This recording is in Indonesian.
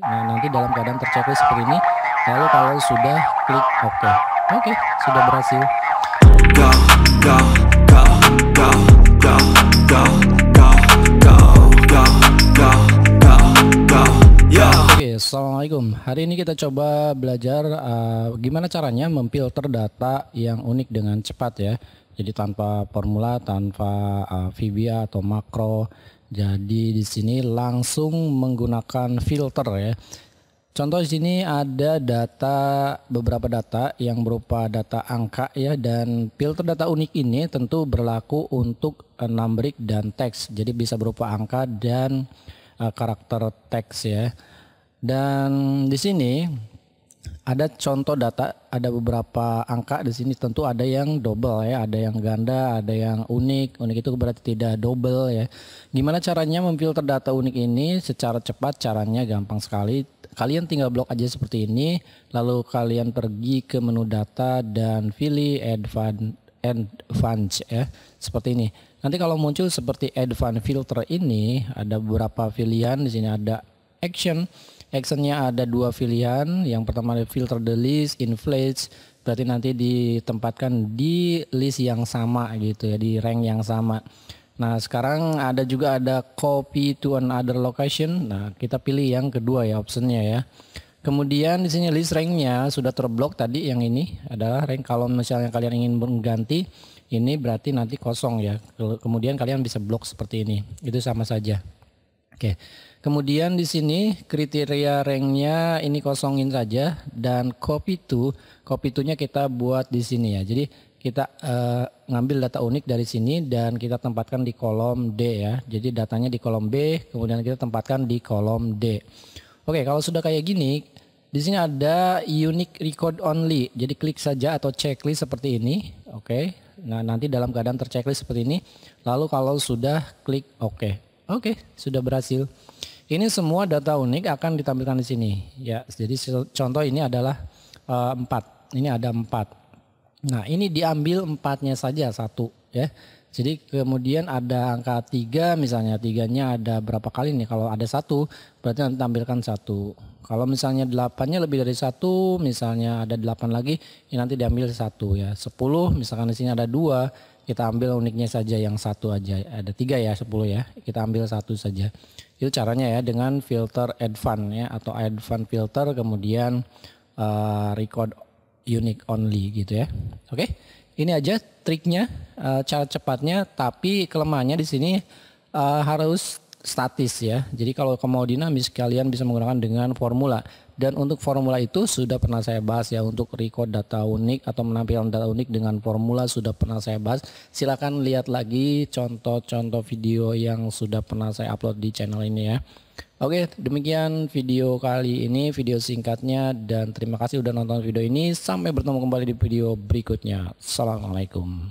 Nah, nanti dalam keadaan tercapai seperti ini. Lalu kalau sudah klik OK. Oke, okay, sudah berhasil. go, go, go, go, go, go, go. Assalamualaikum. Hari ini kita coba belajar uh, gimana caranya memfilter data yang unik dengan cepat ya. Jadi tanpa formula, tanpa uh, VBA atau makro. Jadi di sini langsung menggunakan filter ya. Contoh di sini ada data beberapa data yang berupa data angka ya dan filter data unik ini tentu berlaku untuk uh, numeric dan teks. Jadi bisa berupa angka dan uh, karakter teks ya. Dan di sini ada contoh data, ada beberapa angka di sini tentu ada yang double ya, ada yang ganda, ada yang unik. Unik itu berarti tidak double ya. Gimana caranya memfilter data unik ini secara cepat? Caranya gampang sekali. Kalian tinggal blok aja seperti ini, lalu kalian pergi ke menu data dan pilih advanced advance ya seperti ini nanti kalau muncul seperti advance filter ini ada beberapa pilihan di sini ada action Actionnya ada dua pilihan. Yang pertama ada filter the list, inflates. Berarti nanti ditempatkan di list yang sama gitu ya, di rank yang sama. Nah sekarang ada juga ada copy to another location. Nah kita pilih yang kedua ya optionnya ya. Kemudian di sini list ranknya sudah terblok tadi yang ini adalah rank kalau misalnya kalian ingin mengganti ini berarti nanti kosong ya. Kemudian kalian bisa blok seperti ini. Itu sama saja. Oke. Kemudian di sini kriteria range-nya ini kosongin saja dan copy to, copy to-nya kita buat di sini ya. Jadi kita uh, ngambil data unik dari sini dan kita tempatkan di kolom D ya. Jadi datanya di kolom B, kemudian kita tempatkan di kolom D. Oke, kalau sudah kayak gini, di sini ada unique record only. Jadi klik saja atau checklist seperti ini. Oke. Nah, nanti dalam keadaan terchecklist seperti ini, lalu kalau sudah klik oke. OK. Oke, okay, sudah berhasil. Ini semua data unik akan ditampilkan di sini. Ya, jadi contoh ini adalah eh, empat. ini ada empat. Nah, ini diambil empatnya saja satu, ya. Jadi kemudian ada angka tiga misalnya tiganya ada berapa kali nih? Kalau ada satu, berarti nanti tampilkan satu. Kalau misalnya delapannya lebih dari satu, misalnya ada delapan lagi, ini nanti diambil satu ya. Sepuluh, misalkan di sini ada dua, kita ambil uniknya saja yang satu aja ada tiga ya sepuluh ya kita ambil satu saja itu caranya ya dengan filter advan ya atau advan filter kemudian uh, record unique only gitu ya oke okay? ini aja triknya uh, cara cepatnya tapi kelemahannya di sini uh, harus statis ya. Jadi kalau mau dinamis kalian bisa menggunakan dengan formula. Dan untuk formula itu sudah pernah saya bahas ya untuk record data unik atau menampilkan data unik dengan formula sudah pernah saya bahas. Silahkan lihat lagi contoh-contoh video yang sudah pernah saya upload di channel ini ya. Oke, demikian video kali ini, video singkatnya dan terima kasih sudah nonton video ini. Sampai bertemu kembali di video berikutnya. Assalamualaikum.